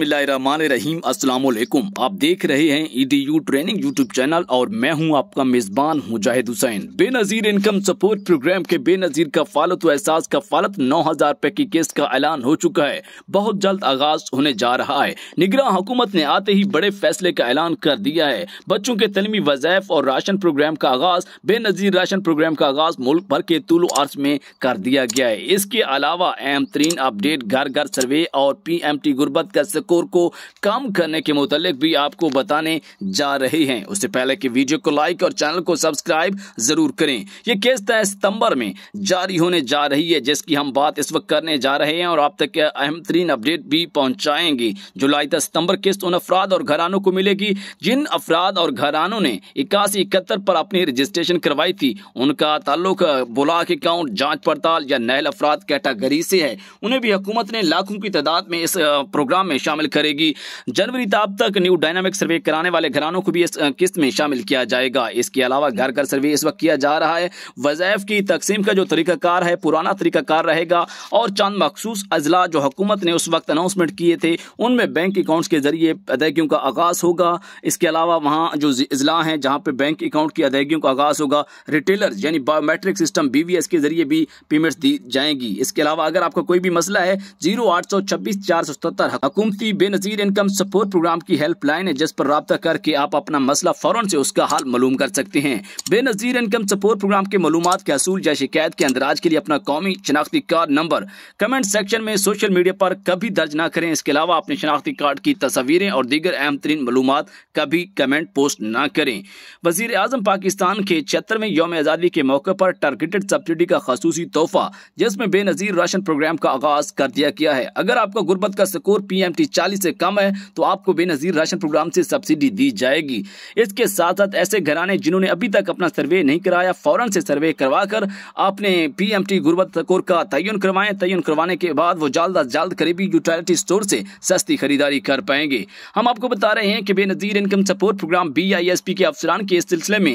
रहीम अस्सलाम वालेकुम आप देख रहे हैं ईडीयू ट्रेनिंग यूट्यूब चैनल और मैं हूं आपका मेजबान Mujahid Hussain Benazir income support program के बेनजीर का फालत व एहसास का फालत नौ हजार रुपए की केस का ऐलान हो चुका है बहुत जल्द आगाज होने जा रहा है निगरान हुकूमत ने आते ही बड़े फैसले का ऐलान कर दिया है बच्चों के तलमी वजैफ और राशन प्रोग्राम का आगाज बेनजीर राशन प्रोग्राम का आगाज मुल्क भर के तुल अर्ज में कर दिया गया है इसके अलावा अहम तरीन अपडेट घर घर सर्वे और पी एम टी गुर्बत का स्कोर को कम करने के मुतालिक भी आपको बताने जा रहे हैं उससे पहले कि वीडियो को लाइक और चैनल को सब्सक्राइब जरूर करें ये केस तय सितंबर में जारी होने जा रही है जिसकी हम बात इस वक्त करने जा रहे हैं और आप तक अहम तरीन अपडेट भी पहुंचाएंगे जुलाई तक सितंबर किस्त उन अफराद और घरानों को मिलेगी जिन अफराद और घरानों ने इक्यासी इकहत्तर पर अपनी रजिस्ट्रेशन करवाई थी उनका ताल्लुक ब्लॉक अकाउंट जांच पड़ताल या नहल अफराद कैटागरी से है उन्हें भी हुकूमत ने लाखों की तादाद में इस प्रोग्राम में शामिल शामिल करेगी जनवरी ताब तक न्यू डायनामिक सर्वे कराने वाले घरानों को भी इस किस्त में शामिल किया जाएगा इसके अलावा घर घर सर्वे इस वक्त किया जा रहा है वजैफ की तकसीम का जो तरीकाकार है पुराना तरीकाकार रहेगा और चंद मखसूस अजला जो हुकूमत ने उस वक्त अनाउंसमेंट किए थे उनमें बैंक अकाउंट्स के जरिए अदायगियों का आगाज होगा इसके अलावा वहाँ जो अजला हैं जहाँ पर बैंक अकाउंट की अदायगियों का आगाज होगा रिटेलर यानी बायोमेट्रिक सिस्टम बीवीएस के जरिए भी पेमेंट्स दी जाएंगी इसके अलावा अगर आपका कोई भी मसला है जीरो आठ सौ छब्बीस चार सौ सतर हुकूमती मुफ्ती बेनजीर इनकम सपोर्ट प्रोग्राम की हेल्पलाइन है जिस पर रबता करके आप अपना मसला फ़ौरन से उसका हाल मालूम कर सकते हैं बेनजीर इनकम सपोर्ट प्रोग्राम के मालूम के असूल या शिकायत के अंदराज के लिए अपना कौमी शनाख्ती कार्ड नंबर कमेंट सेक्शन में सोशल मीडिया पर कभी दर्ज ना करें इसके अलावा अपने शनाख्ती कार्ड की तस्वीरें और दीगर अहम तरीन मालूम कभी कमेंट पोस्ट न करें वजीर अजम पाकिस्तान के में योम आज़ादी के मौके पर टारगेटेड सब्सिडी का खसूसी तोहफा जिसमें बेनजीर राशन प्रोग्राम का आगाज कर दिया गया है अगर आपको गुर्बत का स्कोर पी एम टी चालीस से कम है तो आपको बेनज़ीर राशन प्रोग्राम से सब्सिडी दी जाएगी इसके साथ साथ ऐसे घराने जिन्होंने अभी तक अपना सर्वे नहीं कराया फ़ौरन से सर्वे करवा कर आपने पी एम टी का तयन करवाएं तयन करवाने के बाद वो जल्द अज जल्द करीबी यूटिलिटी स्टोर से सस्ती खरीदारी कर पाएंगे हम आपको बता रहे हैं कि Benazir income support program B I S P के अफसरान के इस सिलसिले में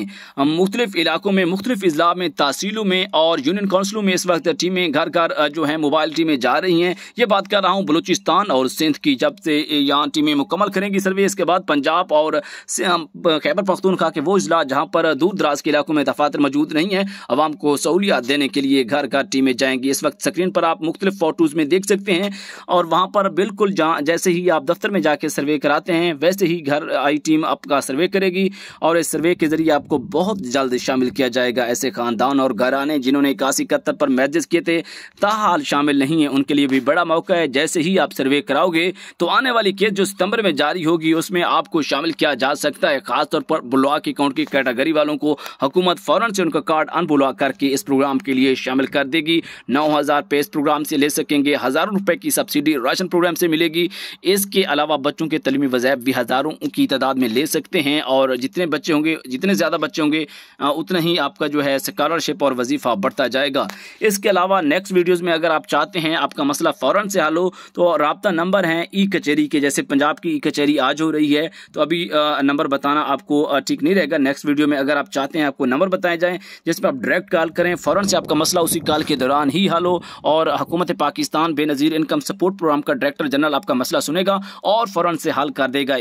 मुख्तलिफ इलाकों में मुख्तलिफ अजला में तहसीलों में और यूनियन काउंसिलों में इस वक्त टीमें घर घर जो है मोबाइल टीमें जा रही हैं ये बात कर रहा हूँ बलूचिस्तान और सिंध की जब से यहाँ टीमें मुकम्मल करेंगी सर्वे इसके बाद पंजाब और खैबर पख्तूनखा के वो अजला जहाँ पर दूर दराज के इलाकों में दफातर मौजूद नहीं है आवाम को सहूलियात देने के लिए घर घर टीमें जाएंगी इस वक्त स्क्रीन पर आप मुख्तलि फोटोज़ में देख सकते हैं और वहाँ पर बिल्कुल जैसे ही आप दफ्तर में जाके सर्वे कराते हैं वैसे ही घर आई टीम आपका सर्वे करेगी और इस सर्वे के जरिए आपको बहुत जल्द शामिल किया जाएगा ऐसे खानदान और घराने जिन्होंने इक्यासी इकहत्तर पर मैचेस किए थे ताहाल शामिल नहीं है उनके लिए भी बड़ा मौका है जैसे ही आप सर्वे कराओगे तो आने वाली केस जो सितंबर में जारी होगी उसमें आपको शामिल किया जा सकता है खासतौर पर ब्लॉक अकाउंट की कैटेगरी वालों को हुकूमत फौरन से उनका कार्ड अनब्लॉक करके इस प्रोग्राम के लिए शामिल कर देगी नौ हज़ार पे इस प्रोग्राम से ले सकेंगे हज़ारों रुपये की सब्सिडी राशन प्रोग्राम से मिलेगी इसके अलावा बच्चों के तलीमी वजैब भी हज़ारों की तादाद में ले सकते हैं और जितने बच्चे होंगे जितने ज़्यादा बच्चे होंगे उतना ही आपका जो है स्कॉलरशिप और वजीफ़ा बढ़ता जाएगा इसके अलावा नेक्स्ट वीडियोज़ में अगर आप चाहते हैं आपका मसला फ़ौरन से हल हो तो रबता नंबर है ई कचहरी के जैसे पंजाब की ई कचहरी आज हो रही है तो अभी नंबर बताना आपको ठीक नहीं रहेगा नेक्स्ट वीडियो में अगर आप चाहते हैं आपको नंबर बताए जाएँ जिसमें आप डायरेक्ट कॉल करें फ़ौरन से आपका मसला उसी कॉल के दौरान ही हल हो और हुकूमत Pakistan Benazir income support programme का डायरेक्टर जनरल आपका मसला सुनेगा और फ़ौरन से हल कर देगा